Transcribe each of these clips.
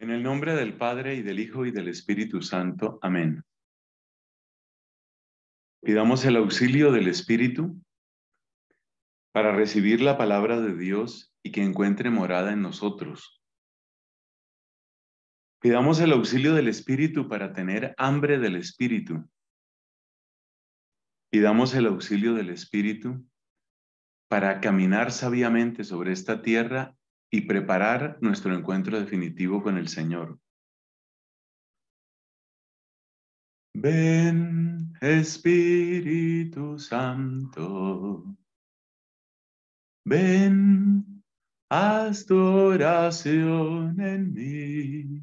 En el nombre del Padre y del Hijo y del Espíritu Santo. Amén. Pidamos el auxilio del Espíritu para recibir la palabra de Dios y que encuentre morada en nosotros. Pidamos el auxilio del Espíritu para tener hambre del Espíritu. Pidamos el auxilio del Espíritu para caminar sabiamente sobre esta tierra y preparar nuestro encuentro definitivo con el Señor. Ven, Espíritu Santo. Ven, haz tu oración en mí.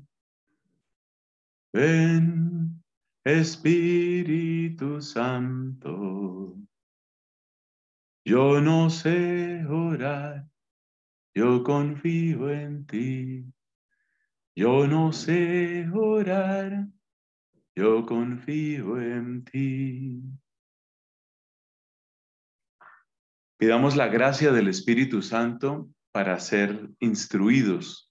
Ven, Espíritu Santo. Yo no sé orar yo confío en ti. Yo no sé orar, yo confío en ti. Pidamos la gracia del Espíritu Santo para ser instruidos.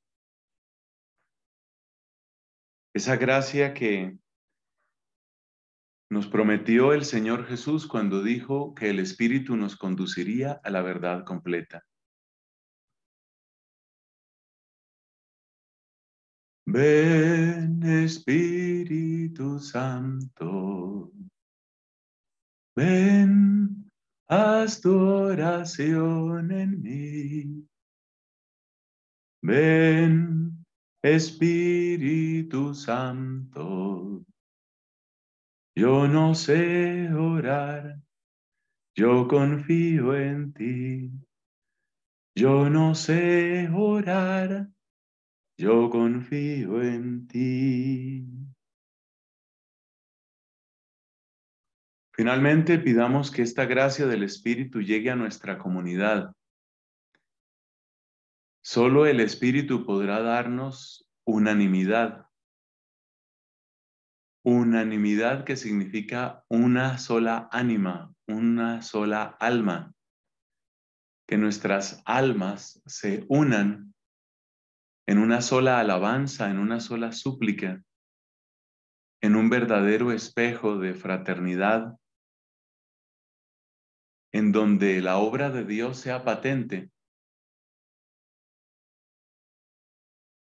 Esa gracia que nos prometió el Señor Jesús cuando dijo que el Espíritu nos conduciría a la verdad completa. Ven Espíritu Santo, ven, haz tu oración en mí. Ven Espíritu Santo, yo no sé orar, yo confío en ti. Yo no sé orar yo confío en ti. Finalmente, pidamos que esta gracia del Espíritu llegue a nuestra comunidad. Solo el Espíritu podrá darnos unanimidad. Unanimidad que significa una sola ánima, una sola alma. Que nuestras almas se unan en una sola alabanza, en una sola súplica, en un verdadero espejo de fraternidad, en donde la obra de Dios sea patente.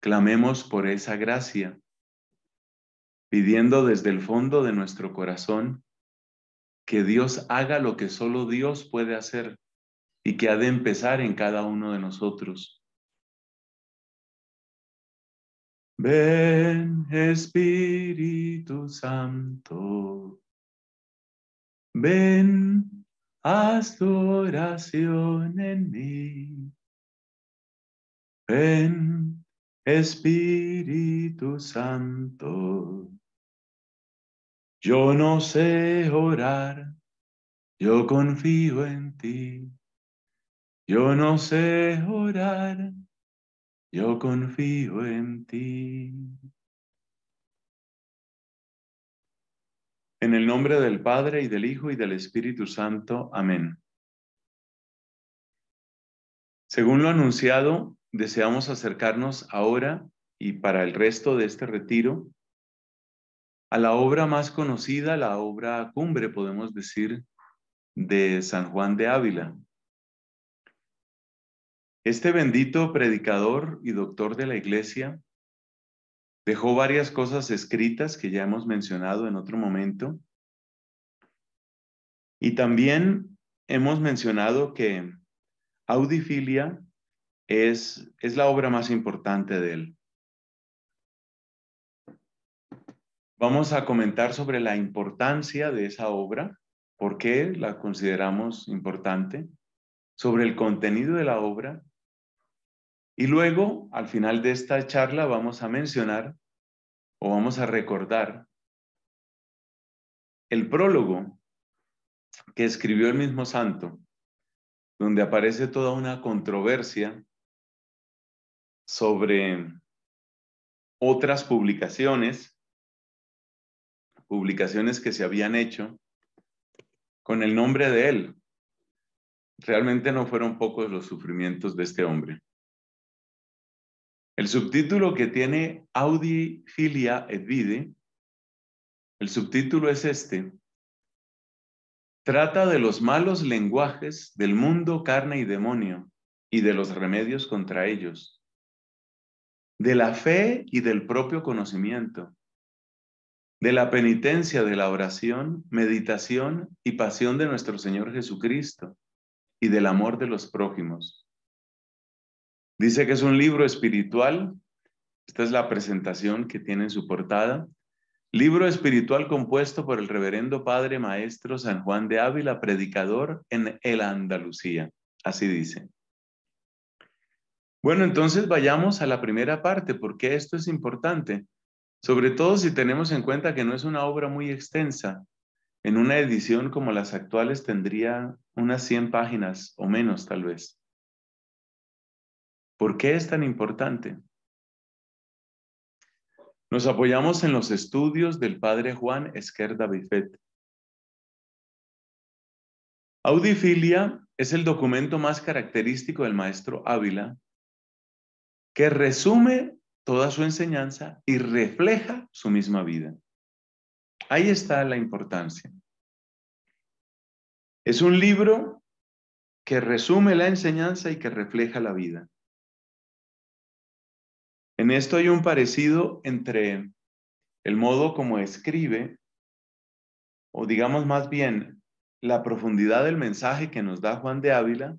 Clamemos por esa gracia, pidiendo desde el fondo de nuestro corazón que Dios haga lo que solo Dios puede hacer y que ha de empezar en cada uno de nosotros Ven Espíritu Santo, ven, haz tu oración en mí. Ven Espíritu Santo, yo no sé orar, yo confío en ti. Yo no sé orar yo confío en ti. En el nombre del Padre y del Hijo y del Espíritu Santo. Amén. Según lo anunciado, deseamos acercarnos ahora y para el resto de este retiro a la obra más conocida, la obra cumbre, podemos decir, de San Juan de Ávila, este bendito predicador y doctor de la iglesia dejó varias cosas escritas que ya hemos mencionado en otro momento. Y también hemos mencionado que Audifilia es, es la obra más importante de él. Vamos a comentar sobre la importancia de esa obra, por qué la consideramos importante, sobre el contenido de la obra y luego, al final de esta charla, vamos a mencionar o vamos a recordar el prólogo que escribió el mismo santo, donde aparece toda una controversia sobre otras publicaciones, publicaciones que se habían hecho con el nombre de él. Realmente no fueron pocos los sufrimientos de este hombre. El subtítulo que tiene Audifilia et Vide, el subtítulo es este. Trata de los malos lenguajes del mundo, carne y demonio y de los remedios contra ellos, de la fe y del propio conocimiento, de la penitencia, de la oración, meditación y pasión de nuestro Señor Jesucristo y del amor de los prójimos Dice que es un libro espiritual. Esta es la presentación que tiene en su portada. Libro espiritual compuesto por el reverendo padre maestro San Juan de Ávila, predicador en el Andalucía. Así dice. Bueno, entonces vayamos a la primera parte, porque esto es importante, sobre todo si tenemos en cuenta que no es una obra muy extensa. En una edición como las actuales tendría unas 100 páginas o menos, tal vez. ¿Por qué es tan importante? Nos apoyamos en los estudios del padre Juan Esquerda Bifet. Audifilia es el documento más característico del maestro Ávila que resume toda su enseñanza y refleja su misma vida. Ahí está la importancia. Es un libro que resume la enseñanza y que refleja la vida esto hay un parecido entre el modo como escribe, o digamos más bien, la profundidad del mensaje que nos da Juan de Ávila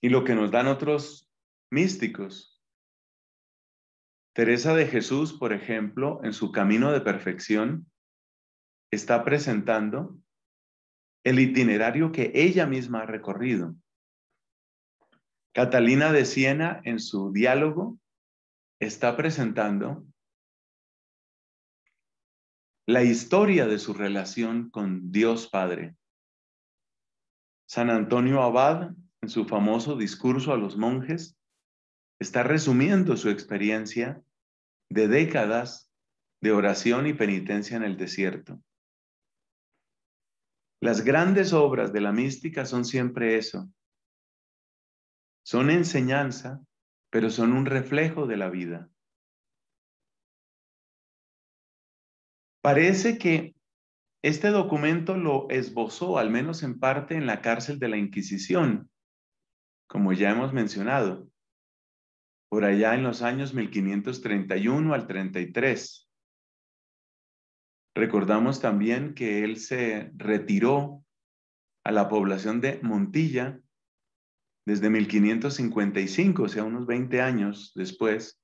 y lo que nos dan otros místicos. Teresa de Jesús, por ejemplo, en su camino de perfección, está presentando el itinerario que ella misma ha recorrido. Catalina de Siena, en su diálogo, está presentando la historia de su relación con Dios Padre. San Antonio Abad, en su famoso discurso a los monjes, está resumiendo su experiencia de décadas de oración y penitencia en el desierto. Las grandes obras de la mística son siempre eso. Son enseñanza pero son un reflejo de la vida. Parece que este documento lo esbozó, al menos en parte, en la cárcel de la Inquisición, como ya hemos mencionado, por allá en los años 1531 al 33. Recordamos también que él se retiró a la población de Montilla desde 1555, o sea, unos 20 años después,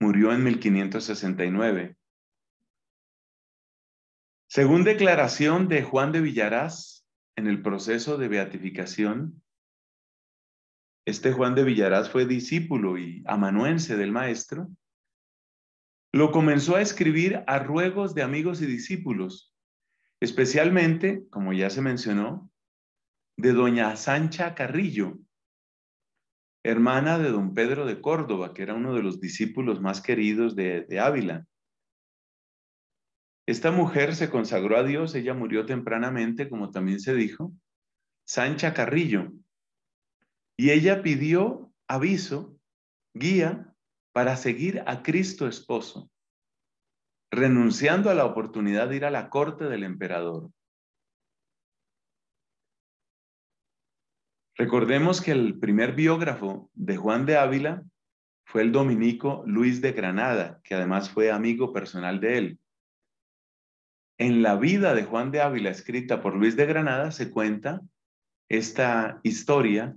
murió en 1569. Según declaración de Juan de Villarás, en el proceso de beatificación, este Juan de Villarás fue discípulo y amanuense del maestro, lo comenzó a escribir a ruegos de amigos y discípulos, especialmente, como ya se mencionó, de doña Sancha Carrillo, hermana de don Pedro de Córdoba, que era uno de los discípulos más queridos de, de Ávila. Esta mujer se consagró a Dios, ella murió tempranamente, como también se dijo, Sancha Carrillo, y ella pidió aviso, guía, para seguir a Cristo esposo, renunciando a la oportunidad de ir a la corte del emperador. Recordemos que el primer biógrafo de Juan de Ávila fue el dominico Luis de Granada, que además fue amigo personal de él. En la vida de Juan de Ávila, escrita por Luis de Granada, se cuenta esta historia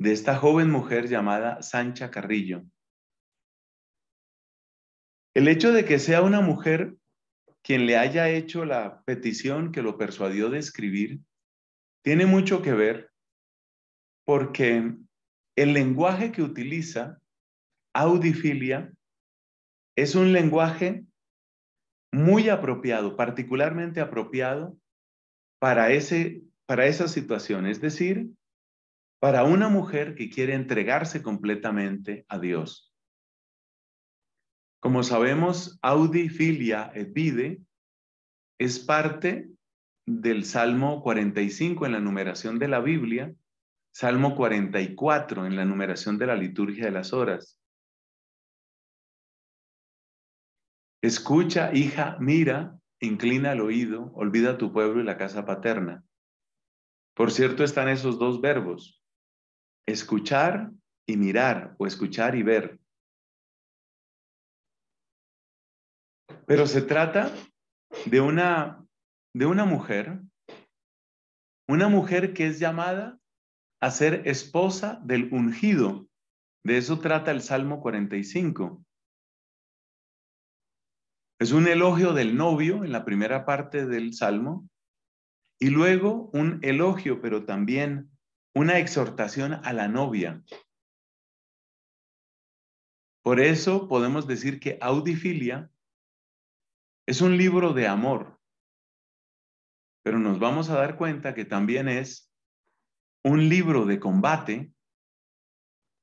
de esta joven mujer llamada Sancha Carrillo. El hecho de que sea una mujer quien le haya hecho la petición que lo persuadió de escribir tiene mucho que ver porque el lenguaje que utiliza audifilia es un lenguaje muy apropiado, particularmente apropiado para, ese, para esa situación, es decir, para una mujer que quiere entregarse completamente a Dios. Como sabemos, audifilia et es parte del Salmo 45 en la numeración de la Biblia Salmo 44 en la numeración de la liturgia de las horas. Escucha, hija, mira, inclina el oído, olvida tu pueblo y la casa paterna. Por cierto, están esos dos verbos, escuchar y mirar o escuchar y ver. Pero se trata de una, de una mujer, una mujer que es llamada a ser esposa del ungido. De eso trata el Salmo 45. Es un elogio del novio en la primera parte del Salmo y luego un elogio, pero también una exhortación a la novia. Por eso podemos decir que Audifilia es un libro de amor, pero nos vamos a dar cuenta que también es un libro de combate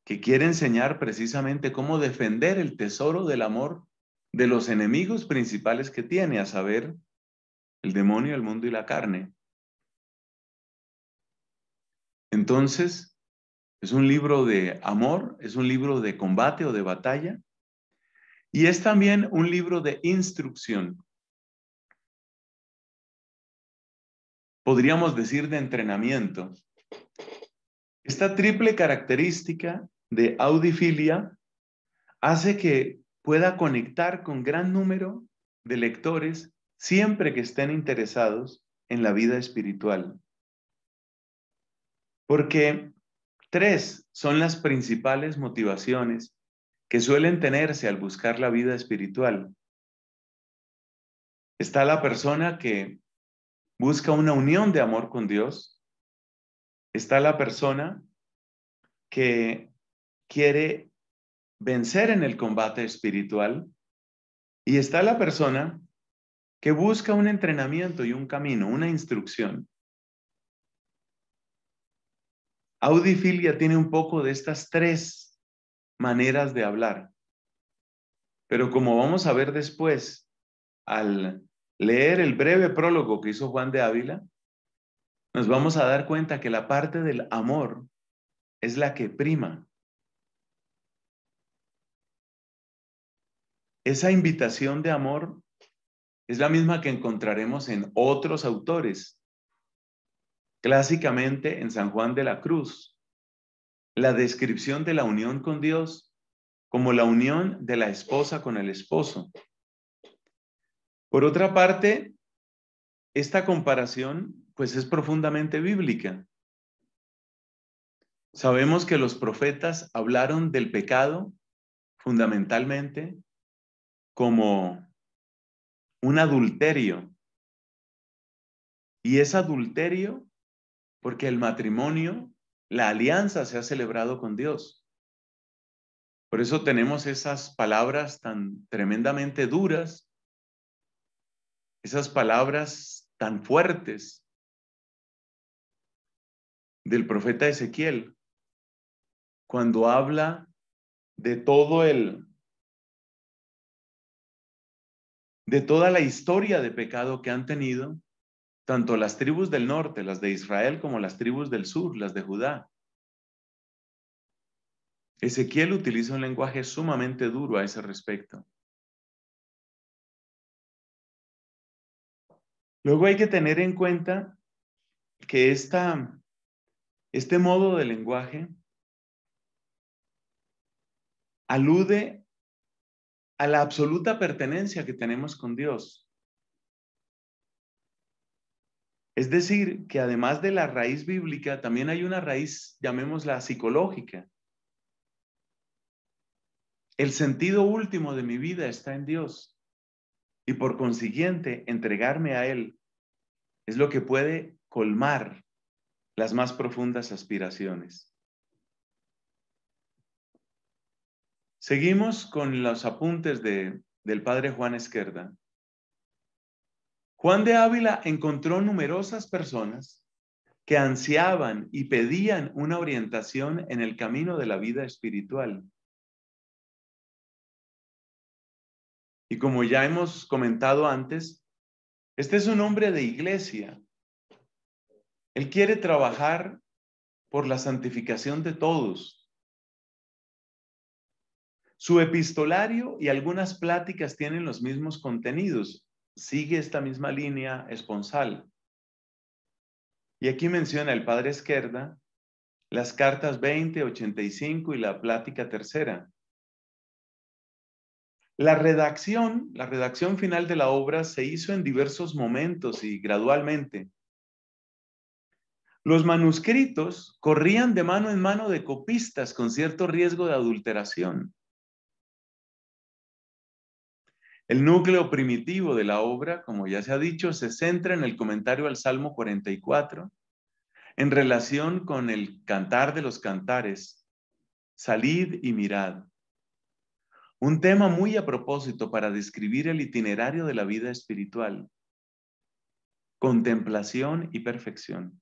que quiere enseñar precisamente cómo defender el tesoro del amor de los enemigos principales que tiene, a saber, el demonio, el mundo y la carne. Entonces, es un libro de amor, es un libro de combate o de batalla, y es también un libro de instrucción. Podríamos decir de entrenamiento, esta triple característica de audifilia hace que pueda conectar con gran número de lectores siempre que estén interesados en la vida espiritual. Porque tres son las principales motivaciones que suelen tenerse al buscar la vida espiritual. Está la persona que busca una unión de amor con Dios, Está la persona que quiere vencer en el combate espiritual y está la persona que busca un entrenamiento y un camino, una instrucción. Audifilia tiene un poco de estas tres maneras de hablar, pero como vamos a ver después, al leer el breve prólogo que hizo Juan de Ávila, nos vamos a dar cuenta que la parte del amor es la que prima. Esa invitación de amor es la misma que encontraremos en otros autores, clásicamente en San Juan de la Cruz, la descripción de la unión con Dios como la unión de la esposa con el esposo. Por otra parte, esta comparación pues es profundamente bíblica. Sabemos que los profetas hablaron del pecado fundamentalmente como un adulterio. Y es adulterio porque el matrimonio, la alianza se ha celebrado con Dios. Por eso tenemos esas palabras tan tremendamente duras, esas palabras tan fuertes, del profeta Ezequiel, cuando habla de todo el de toda la historia de pecado que han tenido tanto las tribus del norte, las de Israel, como las tribus del sur, las de Judá. Ezequiel utiliza un lenguaje sumamente duro a ese respecto. Luego hay que tener en cuenta que esta este modo de lenguaje alude a la absoluta pertenencia que tenemos con Dios. Es decir, que además de la raíz bíblica, también hay una raíz, llamémosla psicológica. El sentido último de mi vida está en Dios y por consiguiente entregarme a Él es lo que puede colmar las más profundas aspiraciones. Seguimos con los apuntes del padre Juan Esquerda. Juan de Ávila encontró numerosas personas que ansiaban y pedían una orientación en el camino de la vida espiritual. Y como ya hemos comentado antes, este es un hombre de iglesia él quiere trabajar por la santificación de todos. Su epistolario y algunas pláticas tienen los mismos contenidos. Sigue esta misma línea esponsal. Y aquí menciona el padre Esquerda las cartas 20, 85 y la plática tercera. La redacción, la redacción final de la obra se hizo en diversos momentos y gradualmente. Los manuscritos corrían de mano en mano de copistas con cierto riesgo de adulteración. El núcleo primitivo de la obra, como ya se ha dicho, se centra en el comentario al Salmo 44 en relación con el cantar de los cantares, salid y mirad. Un tema muy a propósito para describir el itinerario de la vida espiritual, contemplación y perfección.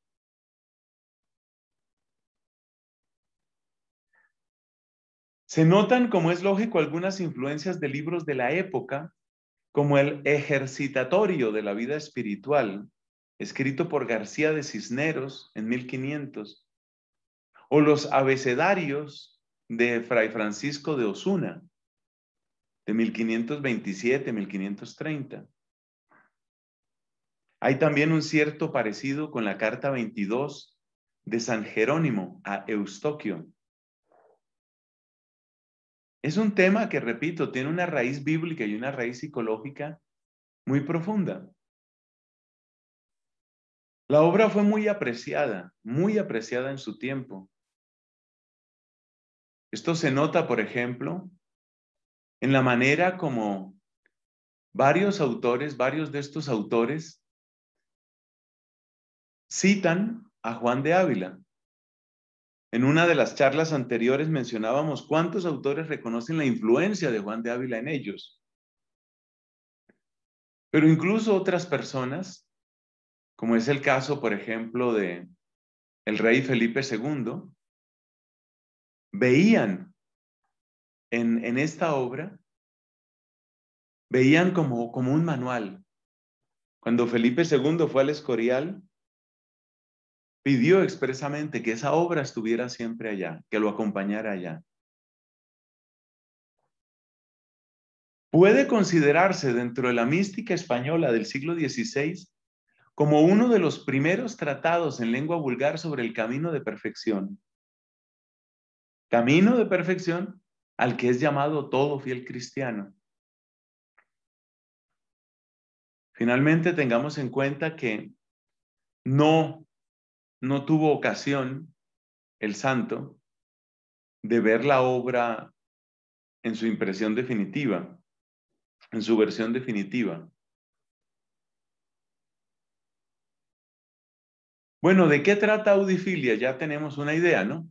Se notan, como es lógico, algunas influencias de libros de la época, como el Ejercitatorio de la Vida Espiritual, escrito por García de Cisneros en 1500, o los Abecedarios de Fray Francisco de Osuna, de 1527-1530. Hay también un cierto parecido con la carta 22 de San Jerónimo a Eustoquio, es un tema que, repito, tiene una raíz bíblica y una raíz psicológica muy profunda. La obra fue muy apreciada, muy apreciada en su tiempo. Esto se nota, por ejemplo, en la manera como varios autores, varios de estos autores, citan a Juan de Ávila. En una de las charlas anteriores mencionábamos cuántos autores reconocen la influencia de Juan de Ávila en ellos. Pero incluso otras personas, como es el caso, por ejemplo, de el rey Felipe II, veían en, esta obra, veían como un manual. Cuando Felipe II fue al Escorial, pidió expresamente que esa obra estuviera siempre allá, que lo acompañara allá. Puede considerarse dentro de la mística española del siglo XVI como uno de los primeros tratados en lengua vulgar sobre el camino de perfección. Camino de perfección al que es llamado todo fiel cristiano. Finalmente, tengamos en cuenta que no no tuvo ocasión el santo de ver la obra en su impresión definitiva, en su versión definitiva. Bueno, ¿de qué trata Audifilia? Ya tenemos una idea, ¿no?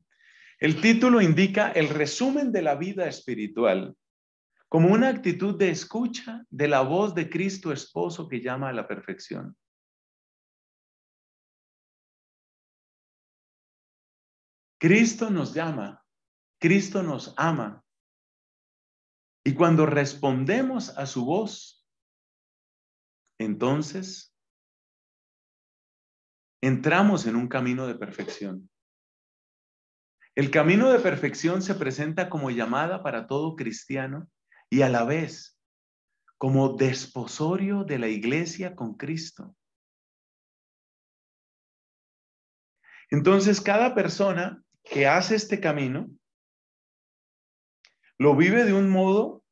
El título indica el resumen de la vida espiritual como una actitud de escucha de la voz de Cristo esposo que llama a la perfección. Cristo nos llama, Cristo nos ama. Y cuando respondemos a su voz, entonces entramos en un camino de perfección. El camino de perfección se presenta como llamada para todo cristiano y a la vez como desposorio de la iglesia con Cristo. Entonces, cada persona que hace este camino lo vive de un modo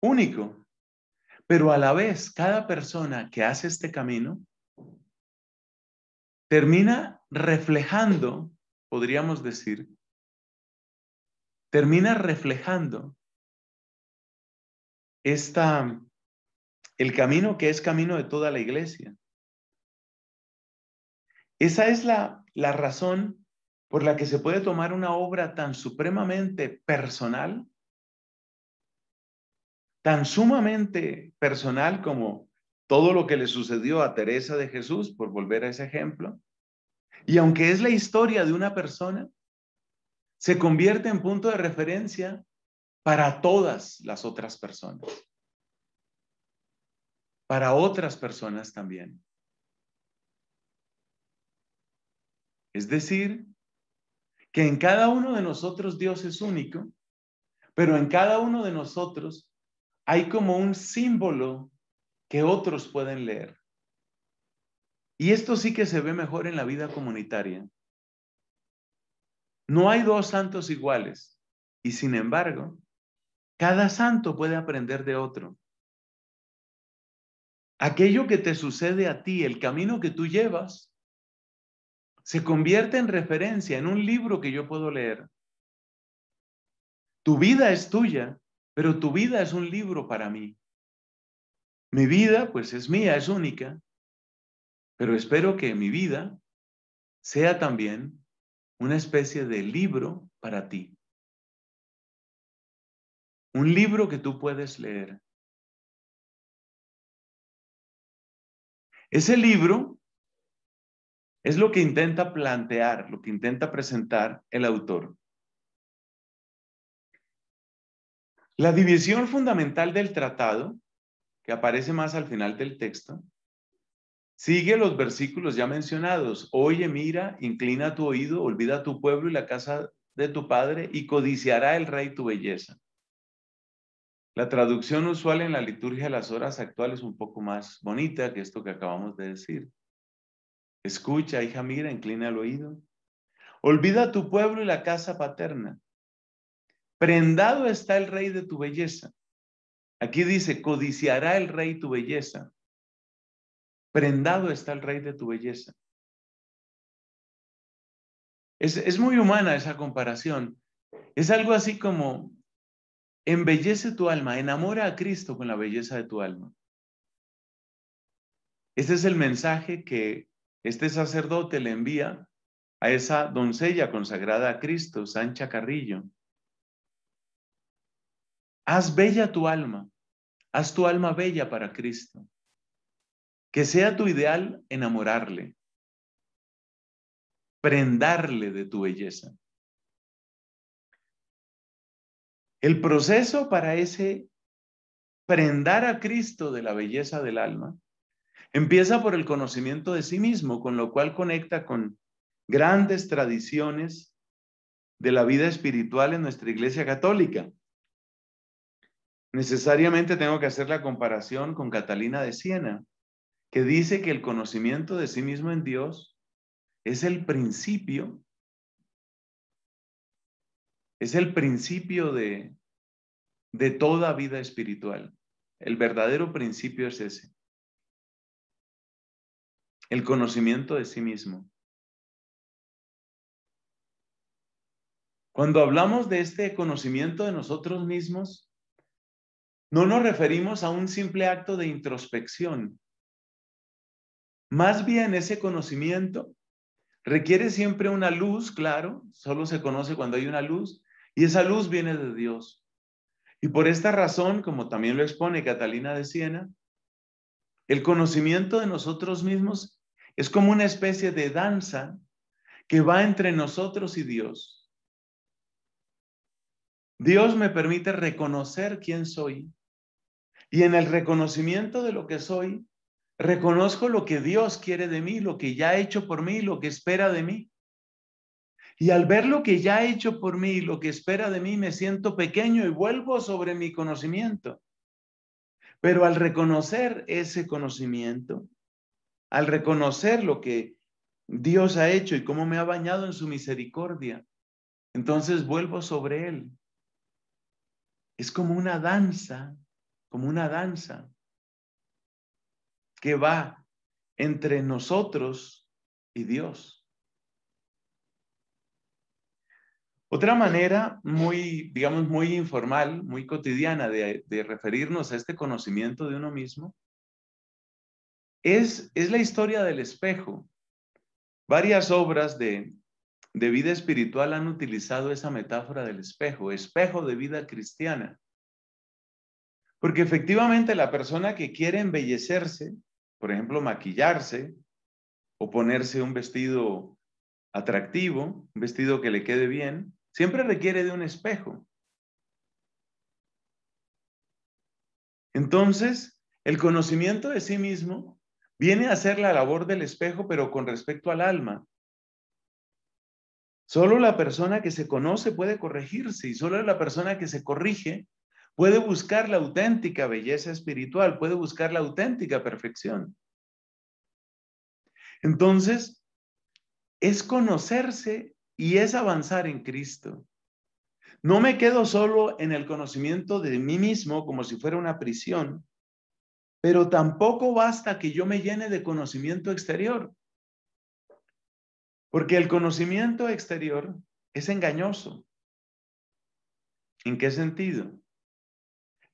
único, pero a la vez cada persona que hace este camino termina reflejando, podríamos decir, termina reflejando esta, el camino que es camino de toda la iglesia. Esa es la, la razón por la que se puede tomar una obra tan supremamente personal, tan sumamente personal como todo lo que le sucedió a Teresa de Jesús, por volver a ese ejemplo, y aunque es la historia de una persona, se convierte en punto de referencia para todas las otras personas, para otras personas también. Es decir, que en cada uno de nosotros Dios es único, pero en cada uno de nosotros hay como un símbolo que otros pueden leer. Y esto sí que se ve mejor en la vida comunitaria. No hay dos santos iguales y sin embargo, cada santo puede aprender de otro. Aquello que te sucede a ti, el camino que tú llevas, se convierte en referencia, en un libro que yo puedo leer. Tu vida es tuya, pero tu vida es un libro para mí. Mi vida, pues es mía, es única, pero espero que mi vida sea también una especie de libro para ti. Un libro que tú puedes leer. Ese libro es lo que intenta plantear, lo que intenta presentar el autor. La división fundamental del tratado, que aparece más al final del texto, sigue los versículos ya mencionados. Oye, mira, inclina tu oído, olvida tu pueblo y la casa de tu padre y codiciará el rey tu belleza. La traducción usual en la liturgia de las horas actuales es un poco más bonita que esto que acabamos de decir. Escucha, hija, mira, inclina el oído. Olvida tu pueblo y la casa paterna. Prendado está el rey de tu belleza. Aquí dice, codiciará el rey tu belleza. Prendado está el rey de tu belleza. Es, es muy humana esa comparación. Es algo así como, embellece tu alma, enamora a Cristo con la belleza de tu alma. Este es el mensaje que este sacerdote le envía a esa doncella consagrada a Cristo, Sancha Carrillo. Haz bella tu alma, haz tu alma bella para Cristo. Que sea tu ideal enamorarle, prendarle de tu belleza. El proceso para ese prendar a Cristo de la belleza del alma Empieza por el conocimiento de sí mismo, con lo cual conecta con grandes tradiciones de la vida espiritual en nuestra Iglesia Católica. Necesariamente tengo que hacer la comparación con Catalina de Siena, que dice que el conocimiento de sí mismo en Dios es el principio, es el principio de, de toda vida espiritual. El verdadero principio es ese el conocimiento de sí mismo. Cuando hablamos de este conocimiento de nosotros mismos, no nos referimos a un simple acto de introspección. Más bien ese conocimiento requiere siempre una luz, claro, solo se conoce cuando hay una luz, y esa luz viene de Dios. Y por esta razón, como también lo expone Catalina de Siena, el conocimiento de nosotros mismos es como una especie de danza que va entre nosotros y Dios. Dios me permite reconocer quién soy y en el reconocimiento de lo que soy, reconozco lo que Dios quiere de mí, lo que ya ha hecho por mí, lo que espera de mí. Y al ver lo que ya ha hecho por mí, lo que espera de mí, me siento pequeño y vuelvo sobre mi conocimiento. Pero al reconocer ese conocimiento, al reconocer lo que Dios ha hecho y cómo me ha bañado en su misericordia, entonces vuelvo sobre Él. Es como una danza, como una danza que va entre nosotros y Dios. Otra manera muy, digamos, muy informal, muy cotidiana de, de referirnos a este conocimiento de uno mismo es, la historia del espejo. Varias obras de, de vida espiritual han utilizado esa metáfora del espejo, espejo de vida cristiana. Porque efectivamente la persona que quiere embellecerse, por ejemplo, maquillarse o ponerse un vestido atractivo, un vestido que le quede bien, siempre requiere de un espejo. Entonces, el conocimiento de sí mismo Viene a hacer la labor del espejo, pero con respecto al alma. Solo la persona que se conoce puede corregirse y solo la persona que se corrige puede buscar la auténtica belleza espiritual, puede buscar la auténtica perfección. Entonces, es conocerse y es avanzar en Cristo. No me quedo solo en el conocimiento de mí mismo como si fuera una prisión, pero tampoco basta que yo me llene de conocimiento exterior, porque el conocimiento exterior es engañoso. ¿En qué sentido?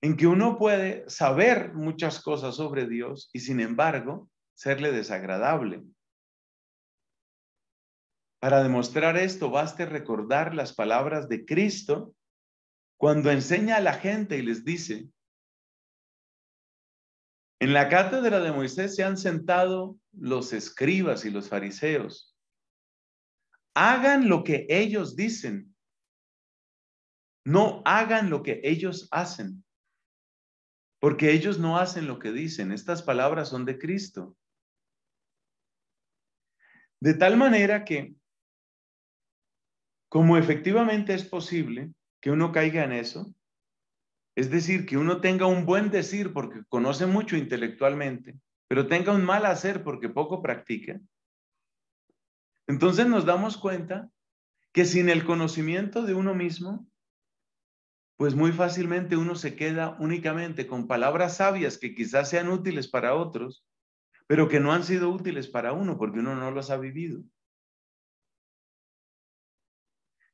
En que uno puede saber muchas cosas sobre Dios y sin embargo serle desagradable. Para demostrar esto, baste recordar las palabras de Cristo cuando enseña a la gente y les dice, en la cátedra de Moisés se han sentado los escribas y los fariseos. Hagan lo que ellos dicen. No hagan lo que ellos hacen. Porque ellos no hacen lo que dicen. Estas palabras son de Cristo. De tal manera que, como efectivamente es posible que uno caiga en eso, es decir, que uno tenga un buen decir porque conoce mucho intelectualmente, pero tenga un mal hacer porque poco practica. Entonces nos damos cuenta que sin el conocimiento de uno mismo, pues muy fácilmente uno se queda únicamente con palabras sabias que quizás sean útiles para otros, pero que no han sido útiles para uno porque uno no las ha vivido.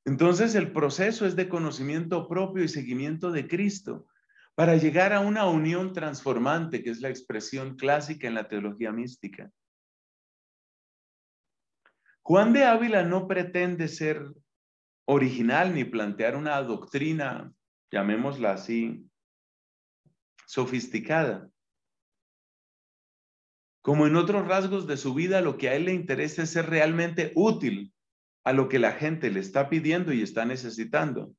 Entonces el proceso es de conocimiento propio y seguimiento de Cristo para llegar a una unión transformante, que es la expresión clásica en la teología mística. Juan de Ávila no pretende ser original ni plantear una doctrina, llamémosla así, sofisticada. Como en otros rasgos de su vida, lo que a él le interesa es ser realmente útil a lo que la gente le está pidiendo y está necesitando.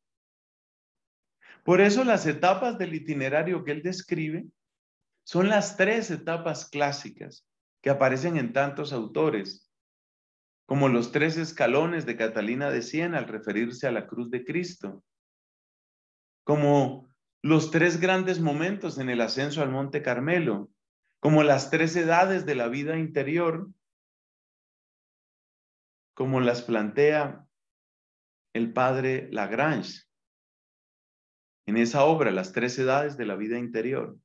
Por eso las etapas del itinerario que él describe son las tres etapas clásicas que aparecen en tantos autores, como los tres escalones de Catalina de Siena al referirse a la cruz de Cristo, como los tres grandes momentos en el ascenso al Monte Carmelo, como las tres edades de la vida interior como las plantea el padre Lagrange en esa obra, Las tres edades de la vida interior.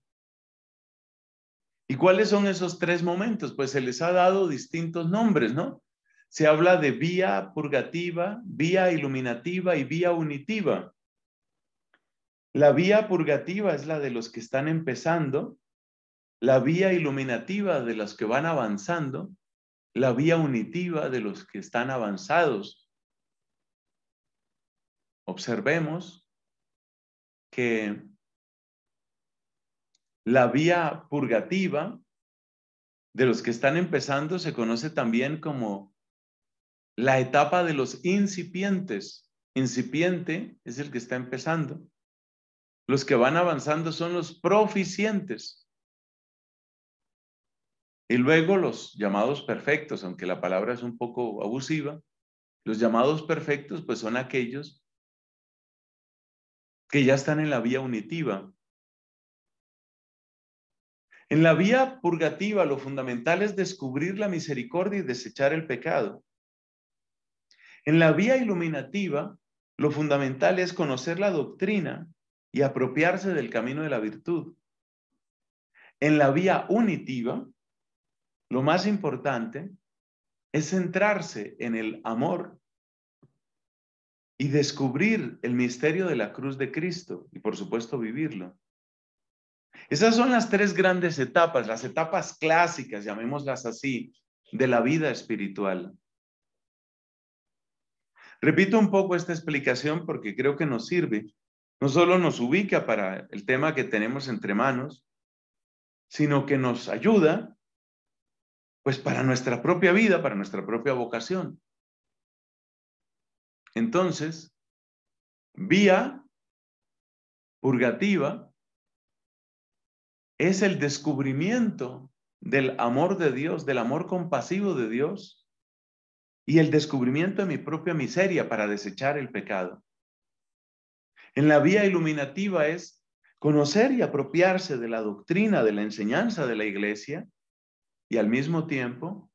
¿Y cuáles son esos tres momentos? Pues se les ha dado distintos nombres, ¿no? Se habla de vía purgativa, vía iluminativa y vía unitiva. La vía purgativa es la de los que están empezando, la vía iluminativa de los que van avanzando la vía unitiva de los que están avanzados. Observemos que la vía purgativa de los que están empezando se conoce también como la etapa de los incipientes. Incipiente es el que está empezando. Los que van avanzando son los proficientes. Y luego los llamados perfectos, aunque la palabra es un poco abusiva, los llamados perfectos pues son aquellos que ya están en la vía unitiva. En la vía purgativa lo fundamental es descubrir la misericordia y desechar el pecado. En la vía iluminativa lo fundamental es conocer la doctrina y apropiarse del camino de la virtud. En la vía unitiva lo más importante es centrarse en el amor y descubrir el misterio de la cruz de Cristo y por supuesto vivirlo. Esas son las tres grandes etapas, las etapas clásicas, llamémoslas así, de la vida espiritual. Repito un poco esta explicación porque creo que nos sirve. No solo nos ubica para el tema que tenemos entre manos, sino que nos ayuda pues para nuestra propia vida, para nuestra propia vocación. Entonces, vía purgativa es el descubrimiento del amor de Dios, del amor compasivo de Dios y el descubrimiento de mi propia miseria para desechar el pecado. En la vía iluminativa es conocer y apropiarse de la doctrina, de la enseñanza de la iglesia y al mismo tiempo,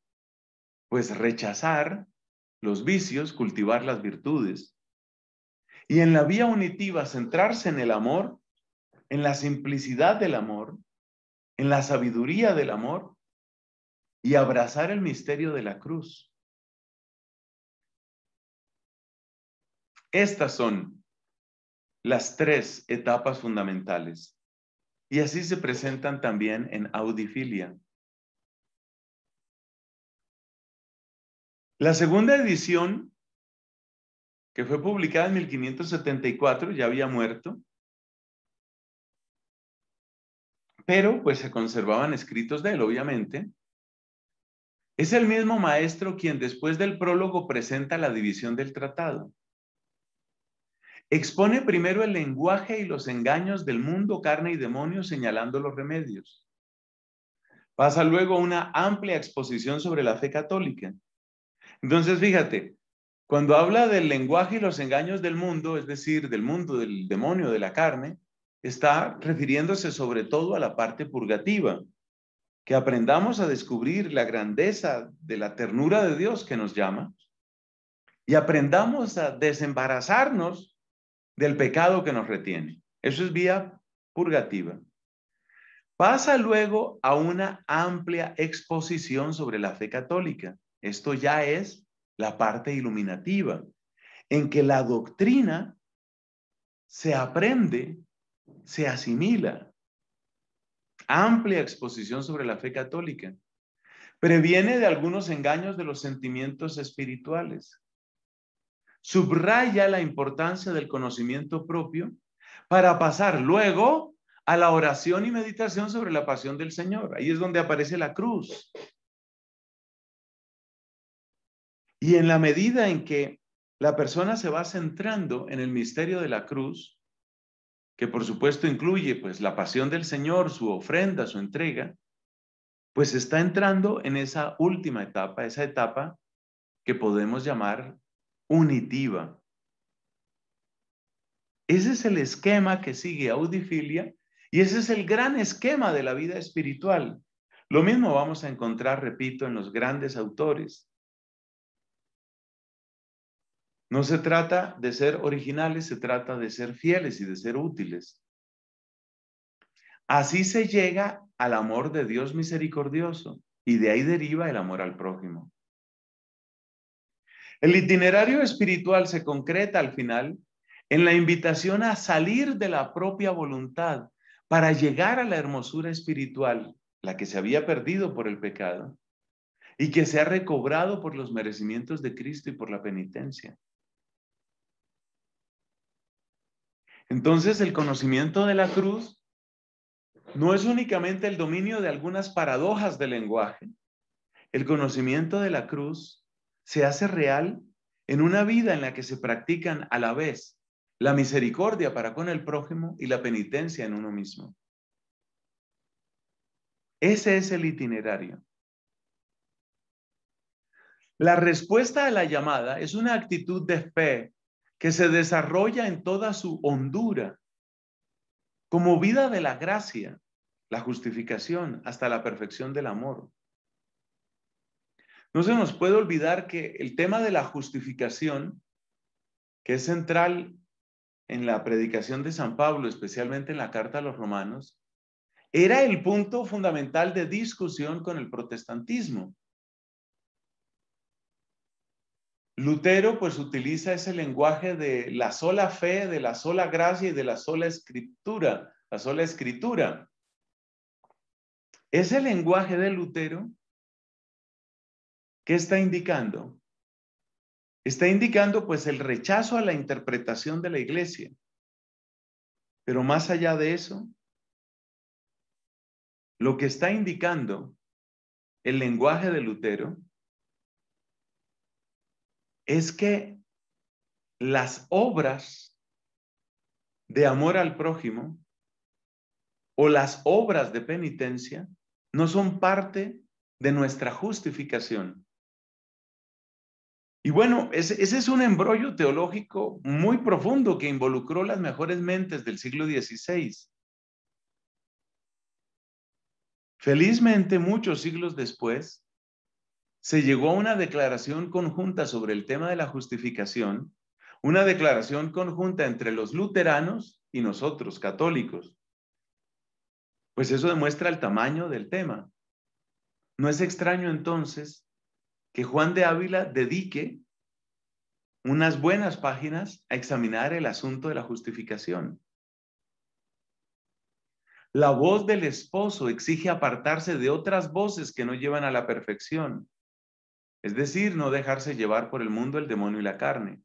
pues rechazar los vicios, cultivar las virtudes. Y en la vía unitiva, centrarse en el amor, en la simplicidad del amor, en la sabiduría del amor y abrazar el misterio de la cruz. Estas son las tres etapas fundamentales. Y así se presentan también en audifilia, La segunda edición, que fue publicada en 1574, ya había muerto, pero pues se conservaban escritos de él, obviamente. Es el mismo maestro quien después del prólogo presenta la división del tratado. Expone primero el lenguaje y los engaños del mundo, carne y demonio, señalando los remedios. Pasa luego una amplia exposición sobre la fe católica, entonces, fíjate, cuando habla del lenguaje y los engaños del mundo, es decir, del mundo, del demonio, de la carne, está refiriéndose sobre todo a la parte purgativa, que aprendamos a descubrir la grandeza de la ternura de Dios que nos llama y aprendamos a desembarazarnos del pecado que nos retiene. Eso es vía purgativa. Pasa luego a una amplia exposición sobre la fe católica esto ya es la parte iluminativa, en que la doctrina se aprende, se asimila. Amplia exposición sobre la fe católica. Previene de algunos engaños de los sentimientos espirituales. Subraya la importancia del conocimiento propio para pasar luego a la oración y meditación sobre la pasión del Señor. Ahí es donde aparece la cruz, y en la medida en que la persona se va centrando en el misterio de la cruz, que por supuesto incluye pues la pasión del Señor, su ofrenda, su entrega, pues está entrando en esa última etapa, esa etapa que podemos llamar unitiva. Ese es el esquema que sigue Audifilia y ese es el gran esquema de la vida espiritual. Lo mismo vamos a encontrar, repito, en los grandes autores. No se trata de ser originales, se trata de ser fieles y de ser útiles. Así se llega al amor de Dios misericordioso y de ahí deriva el amor al prójimo. El itinerario espiritual se concreta al final en la invitación a salir de la propia voluntad para llegar a la hermosura espiritual, la que se había perdido por el pecado y que se ha recobrado por los merecimientos de Cristo y por la penitencia. Entonces el conocimiento de la cruz no es únicamente el dominio de algunas paradojas del lenguaje. El conocimiento de la cruz se hace real en una vida en la que se practican a la vez la misericordia para con el prójimo y la penitencia en uno mismo. Ese es el itinerario. La respuesta a la llamada es una actitud de fe que se desarrolla en toda su hondura como vida de la gracia, la justificación, hasta la perfección del amor. No se nos puede olvidar que el tema de la justificación, que es central en la predicación de San Pablo, especialmente en la carta a los romanos, era el punto fundamental de discusión con el protestantismo. Lutero pues utiliza ese lenguaje de la sola fe, de la sola gracia y de la sola escritura, la sola escritura. Ese lenguaje de Lutero, ¿qué está indicando? Está indicando pues el rechazo a la interpretación de la iglesia. Pero más allá de eso, lo que está indicando el lenguaje de Lutero es que las obras de amor al prójimo o las obras de penitencia no son parte de nuestra justificación. Y bueno, ese, es un embrollo teológico muy profundo que involucró las mejores mentes del siglo XVI. Felizmente, muchos siglos después, se llegó a una declaración conjunta sobre el tema de la justificación, una declaración conjunta entre los luteranos y nosotros, católicos. Pues eso demuestra el tamaño del tema. No es extraño entonces que Juan de Ávila dedique unas buenas páginas a examinar el asunto de la justificación. La voz del esposo exige apartarse de otras voces que no llevan a la perfección. Es decir, no dejarse llevar por el mundo, el demonio y la carne.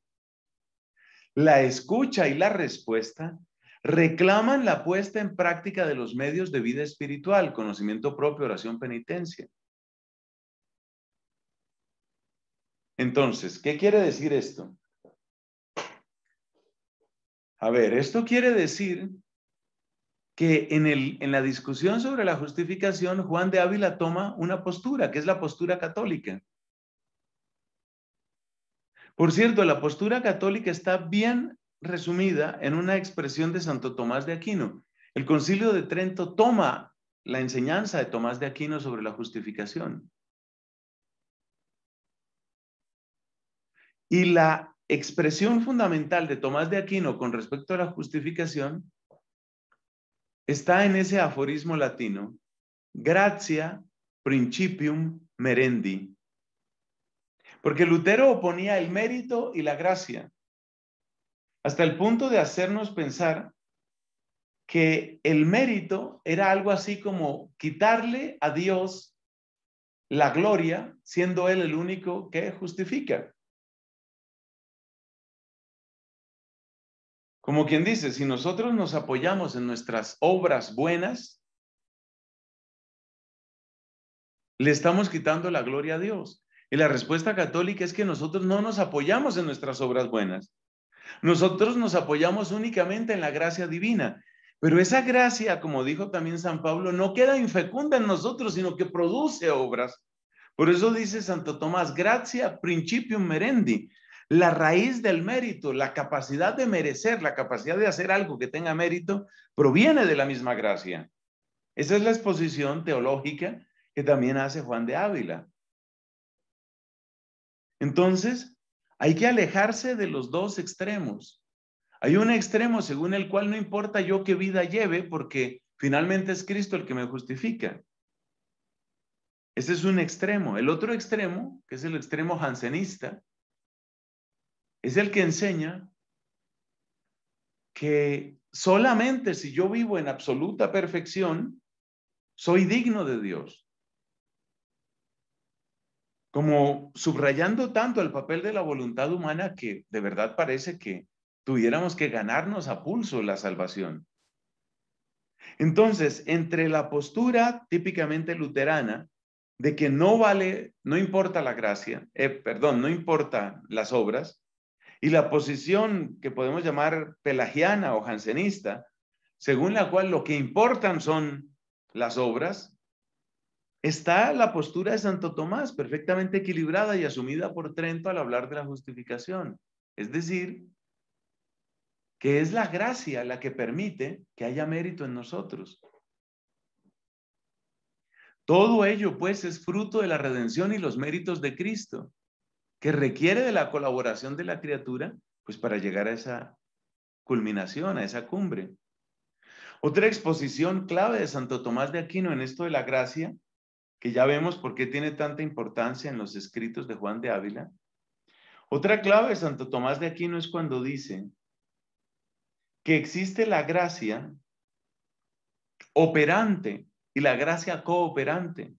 La escucha y la respuesta reclaman la puesta en práctica de los medios de vida espiritual, conocimiento propio, oración, penitencia. Entonces, ¿qué quiere decir esto? A ver, esto quiere decir que en, en la discusión sobre la justificación, Juan de Ávila toma una postura, que es la postura católica. Por cierto, la postura católica está bien resumida en una expresión de Santo Tomás de Aquino. El concilio de Trento toma la enseñanza de Tomás de Aquino sobre la justificación y la expresión fundamental de Tomás de Aquino con respecto a la justificación está en ese aforismo latino, gratia principium merendi, porque Lutero oponía el mérito y la gracia, hasta el punto de hacernos pensar que el mérito era algo así como quitarle a Dios la gloria, siendo Él el único que justifica. Como quien dice, si nosotros nos apoyamos en nuestras obras buenas, le estamos quitando la gloria a Dios. Y la respuesta católica es que nosotros no nos apoyamos en nuestras obras buenas. Nosotros nos apoyamos únicamente en la gracia divina. Pero esa gracia, como dijo también San Pablo, no queda infecunda en nosotros, sino que produce obras. Por eso dice Santo Tomás, gracia principium merendi, la raíz del mérito, la capacidad de merecer, la capacidad de hacer algo que tenga mérito, proviene de la misma gracia. Esa es la exposición teológica que también hace Juan de Ávila. Entonces, hay que alejarse de los dos extremos. Hay un extremo según el cual no importa yo qué vida lleve, porque finalmente es Cristo el que me justifica. Ese es un extremo. El otro extremo, que es el extremo jansenista, es el que enseña que solamente si yo vivo en absoluta perfección, soy digno de Dios como subrayando tanto el papel de la voluntad humana que de verdad parece que tuviéramos que ganarnos a pulso la salvación. Entonces, entre la postura típicamente luterana de que no vale, no importa la gracia, eh, perdón, no importa las obras, y la posición que podemos llamar pelagiana o jansenista, según la cual lo que importan son las obras, Está la postura de Santo Tomás perfectamente equilibrada y asumida por Trento al hablar de la justificación. Es decir, que es la gracia la que permite que haya mérito en nosotros. Todo ello, pues, es fruto de la redención y los méritos de Cristo, que requiere de la colaboración de la criatura, pues, para llegar a esa culminación, a esa cumbre. Otra exposición clave de Santo Tomás de Aquino en esto de la gracia que ya vemos por qué tiene tanta importancia en los escritos de Juan de Ávila. Otra clave de Santo Tomás de Aquino es cuando dice que existe la gracia operante y la gracia cooperante.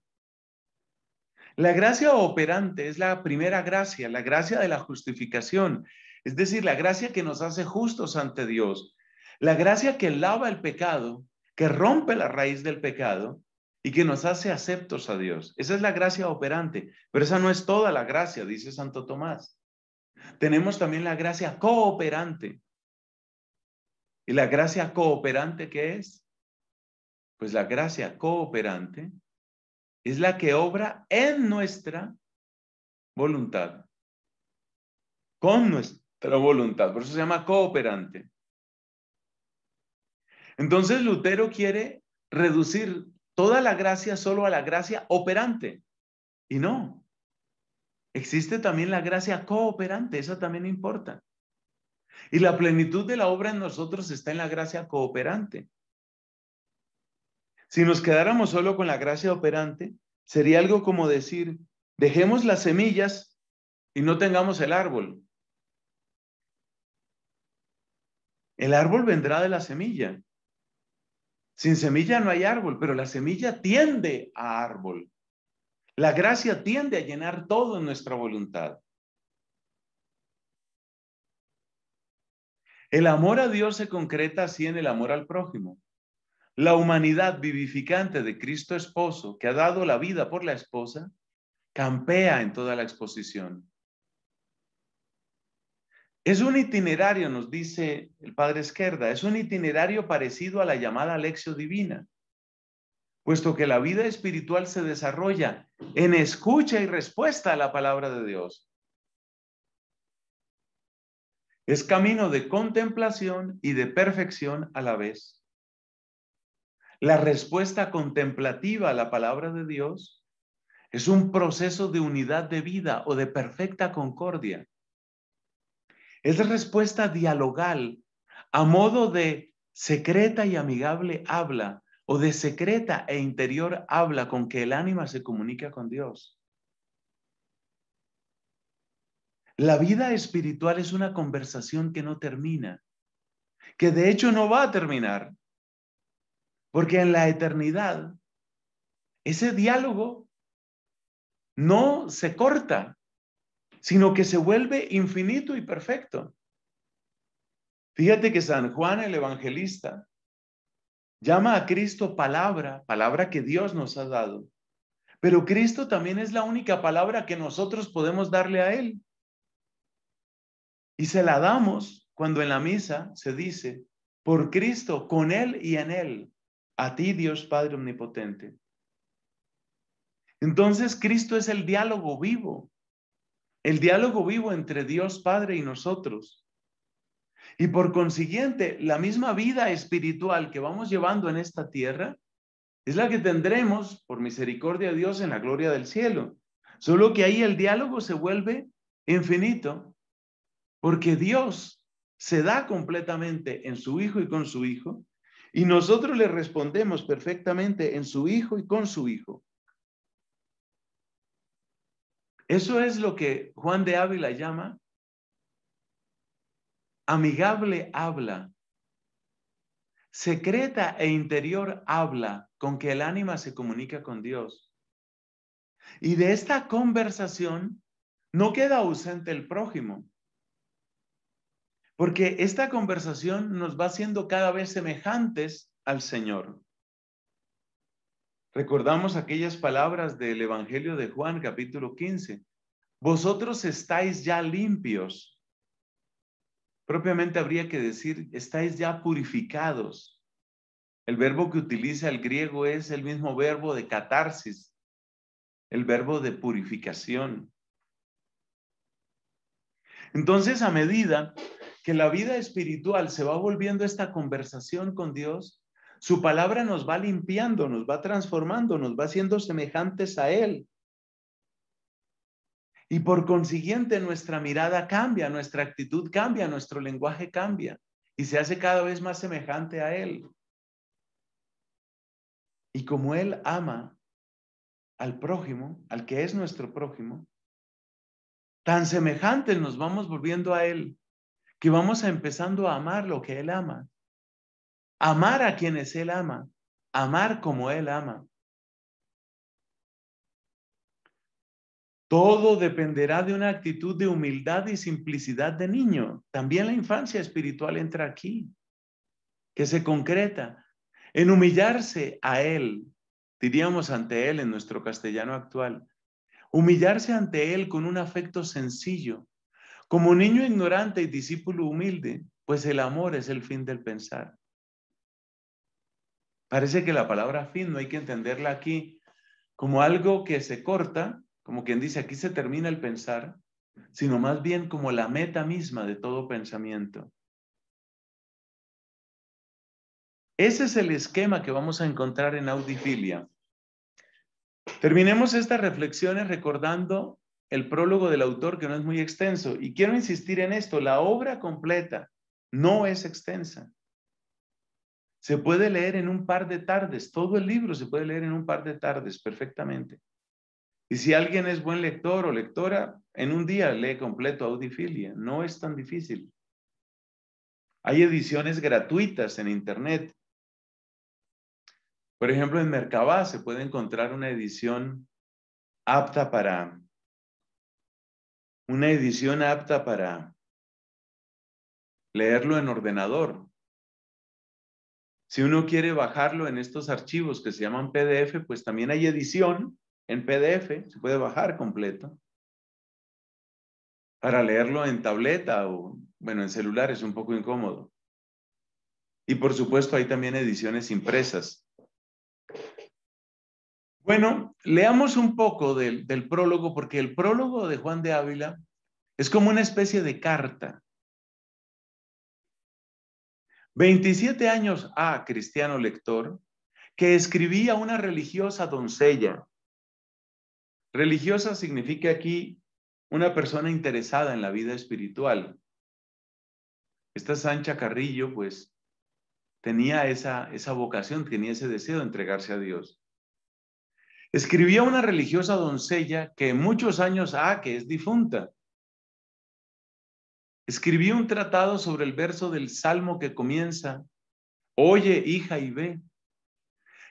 La gracia operante es la primera gracia, la gracia de la justificación, es decir, la gracia que nos hace justos ante Dios, la gracia que lava el pecado, que rompe la raíz del pecado y que nos hace aceptos a Dios. Esa es la gracia operante, pero esa no es toda la gracia, dice Santo Tomás. Tenemos también la gracia cooperante. ¿Y la gracia cooperante qué es? Pues la gracia cooperante es la que obra en nuestra voluntad, con nuestra voluntad. Por eso se llama cooperante. Entonces Lutero quiere reducir toda la gracia solo a la gracia operante. Y no, existe también la gracia cooperante, esa también importa. Y la plenitud de la obra en nosotros está en la gracia cooperante. Si nos quedáramos solo con la gracia operante, sería algo como decir, dejemos las semillas y no tengamos el árbol. El árbol vendrá de la semilla. Sin semilla no hay árbol, pero la semilla tiende a árbol. La gracia tiende a llenar todo en nuestra voluntad. El amor a Dios se concreta así en el amor al prójimo. La humanidad vivificante de Cristo Esposo, que ha dado la vida por la esposa, campea en toda la exposición. Es un itinerario, nos dice el padre Esquerda, es un itinerario parecido a la llamada lección divina, puesto que la vida espiritual se desarrolla en escucha y respuesta a la palabra de Dios. Es camino de contemplación y de perfección a la vez. La respuesta contemplativa a la palabra de Dios es un proceso de unidad de vida o de perfecta concordia es respuesta dialogal a modo de secreta y amigable habla o de secreta e interior habla con que el ánima se comunica con Dios. La vida espiritual es una conversación que no termina, que de hecho no va a terminar, porque en la eternidad ese diálogo no se corta, sino que se vuelve infinito y perfecto. Fíjate que San Juan el Evangelista llama a Cristo palabra, palabra que Dios nos ha dado. Pero Cristo también es la única palabra que nosotros podemos darle a Él. Y se la damos cuando en la misa se dice, por Cristo, con Él y en Él, a ti Dios Padre Omnipotente. Entonces Cristo es el diálogo vivo el diálogo vivo entre Dios Padre y nosotros. Y por consiguiente, la misma vida espiritual que vamos llevando en esta tierra es la que tendremos, por misericordia de Dios, en la gloria del cielo. Solo que ahí el diálogo se vuelve infinito, porque Dios se da completamente en su Hijo y con su Hijo, y nosotros le respondemos perfectamente en su Hijo y con su Hijo. Eso es lo que Juan de Ávila llama amigable habla, secreta e interior habla con que el ánima se comunica con Dios. Y de esta conversación no queda ausente el prójimo, porque esta conversación nos va haciendo cada vez semejantes al Señor. Recordamos aquellas palabras del Evangelio de Juan, capítulo 15. Vosotros estáis ya limpios. Propiamente habría que decir, estáis ya purificados. El verbo que utiliza el griego es el mismo verbo de catarsis, el verbo de purificación. Entonces, a medida que la vida espiritual se va volviendo esta conversación con Dios, su palabra nos va limpiando, nos va transformando, nos va haciendo semejantes a Él. Y por consiguiente nuestra mirada cambia, nuestra actitud cambia, nuestro lenguaje cambia y se hace cada vez más semejante a Él. Y como Él ama al prójimo, al que es nuestro prójimo, tan semejantes nos vamos volviendo a Él que vamos empezando a amar lo que Él ama amar a quienes Él ama, amar como Él ama. Todo dependerá de una actitud de humildad y simplicidad de niño. También la infancia espiritual entra aquí, que se concreta en humillarse a Él, diríamos ante Él en nuestro castellano actual, humillarse ante Él con un afecto sencillo, como niño ignorante y discípulo humilde, pues el amor es el fin del pensar. Parece que la palabra fin no hay que entenderla aquí como algo que se corta, como quien dice aquí se termina el pensar, sino más bien como la meta misma de todo pensamiento. Ese es el esquema que vamos a encontrar en Audifilia. Terminemos estas reflexiones recordando el prólogo del autor, que no es muy extenso. Y quiero insistir en esto, la obra completa no es extensa. Se puede leer en un par de tardes, todo el libro se puede leer en un par de tardes perfectamente. Y si alguien es buen lector o lectora, en un día lee completo Audifilia, no es tan difícil. Hay ediciones gratuitas en Internet. Por ejemplo, en Mercabá se puede encontrar una edición apta para una edición apta para leerlo en ordenador. Si uno quiere bajarlo en estos archivos que se llaman PDF, pues también hay edición en PDF, se puede bajar completo. Para leerlo en tableta o, bueno, en celular es un poco incómodo. Y por supuesto hay también ediciones impresas. Bueno, leamos un poco del, del prólogo, porque el prólogo de Juan de Ávila es como una especie de carta 27 años a Cristiano Lector, que escribía una religiosa doncella. Religiosa significa aquí una persona interesada en la vida espiritual. Esta Sancha Carrillo, pues, tenía esa, esa vocación, tenía ese deseo de entregarse a Dios. Escribía una religiosa doncella que muchos años, ha ah, que es difunta, Escribí un tratado sobre el verso del Salmo que comienza, Oye, hija, y ve.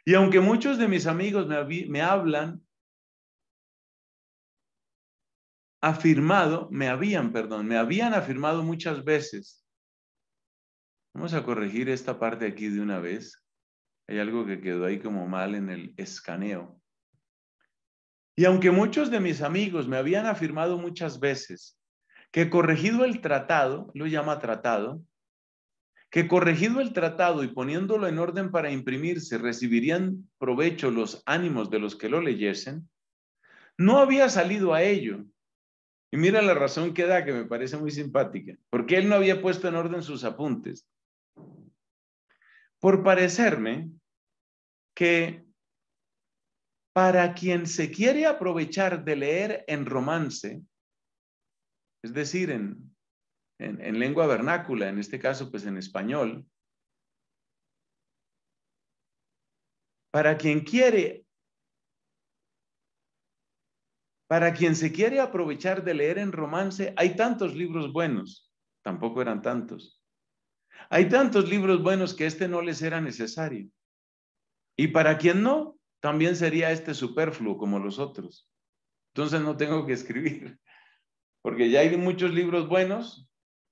Y aunque muchos de mis amigos me, hablan, afirmado, me habían, perdón, me habían afirmado muchas veces. Vamos a corregir esta parte aquí de una vez. Hay algo que quedó ahí como mal en el escaneo. Y aunque muchos de mis amigos me habían afirmado muchas veces, que corregido el tratado, lo llama tratado, que corregido el tratado y poniéndolo en orden para imprimirse, recibirían provecho los ánimos de los que lo leyesen, no había salido a ello. Y mira la razón que da, que me parece muy simpática, porque él no había puesto en orden sus apuntes. Por parecerme que para quien se quiere aprovechar de leer en romance, es decir, en, lengua vernácula, en este caso pues en español, para quien quiere, para quien se quiere aprovechar de leer en romance, hay tantos libros buenos, tampoco eran tantos. Hay tantos libros buenos que este no les era necesario. Y para quien no, también sería este superfluo como los otros. Entonces no tengo que escribir porque ya hay muchos libros buenos.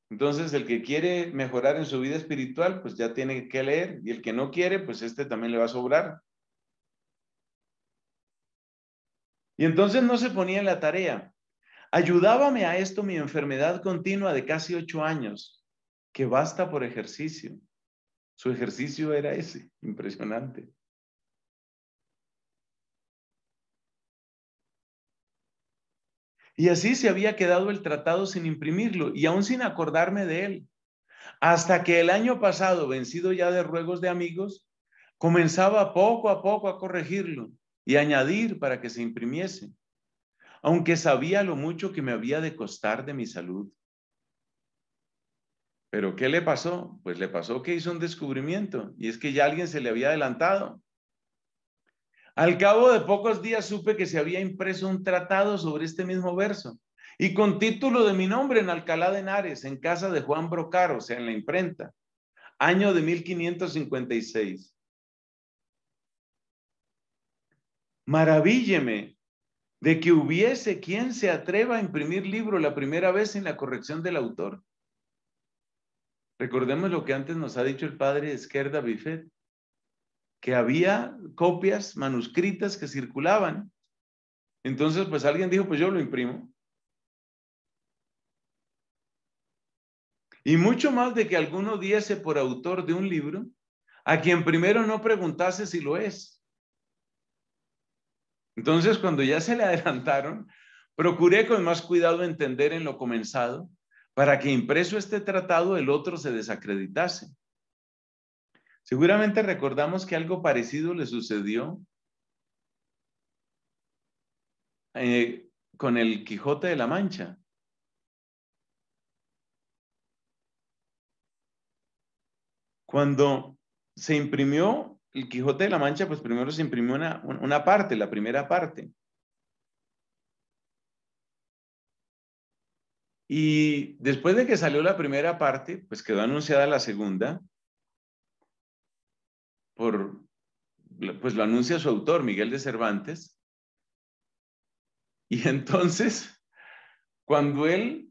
Entonces, el que quiere mejorar en su vida espiritual, pues ya tiene que leer, y el que no quiere, pues este también le va a sobrar. Y entonces no se ponía en la tarea. Ayudábame a esto mi enfermedad continua de casi ocho años, que basta por ejercicio. Su ejercicio era ese, impresionante. Y así se había quedado el tratado sin imprimirlo y aún sin acordarme de él. Hasta que el año pasado, vencido ya de ruegos de amigos, comenzaba poco a poco a corregirlo y añadir para que se imprimiese, aunque sabía lo mucho que me había de costar de mi salud. Pero ¿qué le pasó? Pues le pasó que hizo un descubrimiento y es que ya alguien se le había adelantado. Al cabo de pocos días supe que se había impreso un tratado sobre este mismo verso y con título de mi nombre en Alcalá de Henares, en casa de Juan Brocar, o sea, en la imprenta, año de 1556. Maravílleme de que hubiese quien se atreva a imprimir libro la primera vez sin la corrección del autor. Recordemos lo que antes nos ha dicho el padre izquierda Bifet, que había copias manuscritas que circulaban. Entonces, pues alguien dijo, pues yo lo imprimo. Y mucho más de que alguno diese por autor de un libro a quien primero no preguntase si lo es. Entonces, cuando ya se le adelantaron, procuré con más cuidado entender en lo comenzado para que impreso este tratado el otro se desacreditase. Seguramente recordamos que algo parecido le sucedió eh, con el Quijote de la Mancha. Cuando se imprimió el Quijote de la Mancha, pues primero se imprimió una, una parte, la primera parte. Y después de que salió la primera parte, pues quedó anunciada la segunda, por, pues lo anuncia su autor, Miguel de Cervantes. Y entonces, cuando él,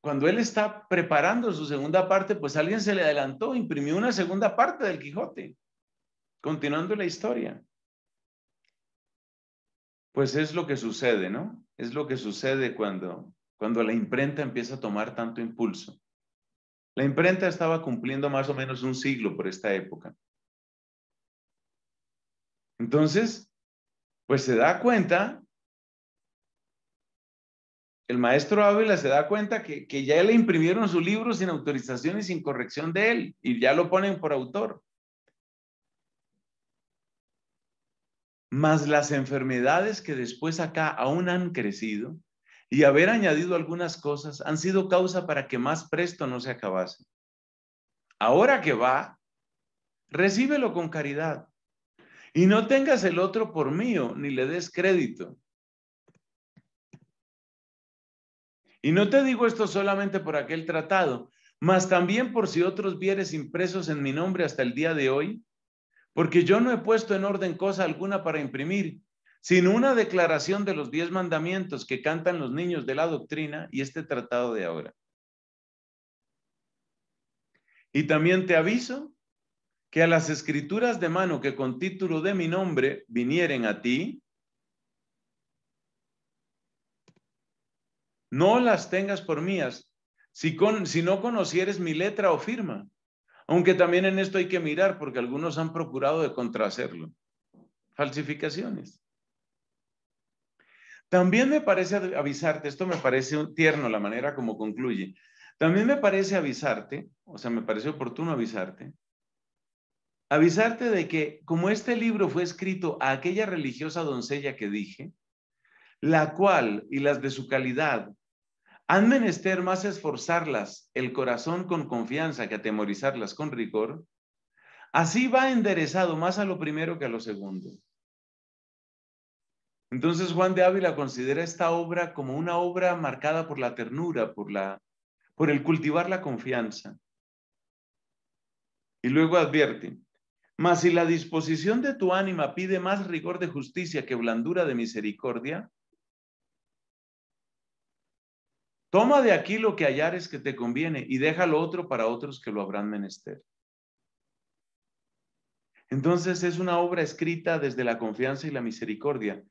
cuando él está preparando su segunda parte, pues alguien se le adelantó, imprimió una segunda parte del Quijote, continuando la historia. Pues es lo que sucede, ¿no? Es lo que sucede cuando, cuando la imprenta empieza a tomar tanto impulso. La imprenta estaba cumpliendo más o menos un siglo por esta época. Entonces, pues se da cuenta, el maestro Ávila se da cuenta que, que ya le imprimieron su libro sin autorización y sin corrección de él, y ya lo ponen por autor. Más las enfermedades que después acá aún han crecido, y haber añadido algunas cosas han sido causa para que más presto no se acabase. Ahora que va, recíbelo con caridad y no tengas el otro por mío ni le des crédito. Y no te digo esto solamente por aquel tratado, mas también por si otros vieres impresos en mi nombre hasta el día de hoy, porque yo no he puesto en orden cosa alguna para imprimir, sin una declaración de los diez mandamientos que cantan los niños de la doctrina y este tratado de ahora. Y también te aviso que a las escrituras de mano que con título de mi nombre vinieren a ti, no las tengas por mías, si, con, si no conocieres mi letra o firma. Aunque también en esto hay que mirar, porque algunos han procurado de contrahacerlo. Falsificaciones. También me parece avisarte, esto me parece tierno la manera como concluye, también me parece avisarte, o sea, me parece oportuno avisarte, avisarte de que como este libro fue escrito a aquella religiosa doncella que dije, la cual y las de su calidad han menester más esforzarlas el corazón con confianza que atemorizarlas con rigor, así va enderezado más a lo primero que a lo segundo. Entonces Juan de Ávila considera esta obra como una obra marcada por la ternura, por, por el cultivar la confianza. Y luego advierte, mas si la disposición de tu ánima pide más rigor de justicia que blandura de misericordia, toma de aquí lo que hallares que te conviene y deja lo otro para otros que lo habrán menester. Entonces es una obra escrita desde la confianza y la misericordia.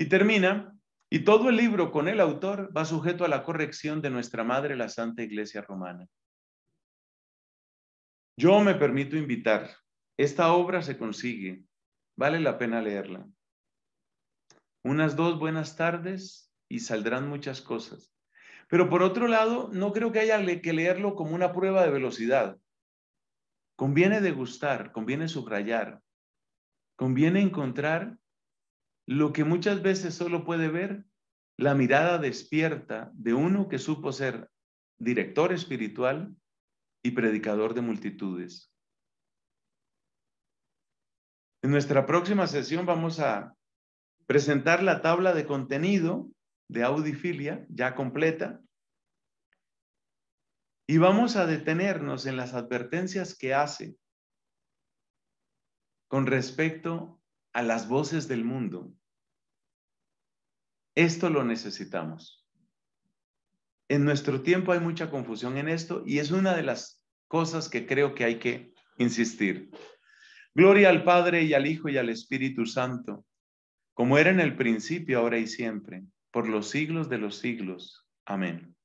Y termina, y todo el libro con el autor va sujeto a la corrección de nuestra Madre, la Santa Iglesia Romana. Yo me permito invitar, esta obra se consigue, vale la pena leerla. Unas dos buenas tardes y saldrán muchas cosas. Pero por otro lado, no creo que haya que leerlo como una prueba de velocidad. Conviene degustar, conviene subrayar, conviene encontrar lo que muchas veces solo puede ver la mirada despierta de uno que supo ser director espiritual y predicador de multitudes. En nuestra próxima sesión vamos a presentar la tabla de contenido de audifilia ya completa y vamos a detenernos en las advertencias que hace con respecto a las voces del mundo. Esto lo necesitamos. En nuestro tiempo hay mucha confusión en esto y es una de las cosas que creo que hay que insistir. Gloria al Padre y al Hijo y al Espíritu Santo, como era en el principio, ahora y siempre, por los siglos de los siglos. Amén.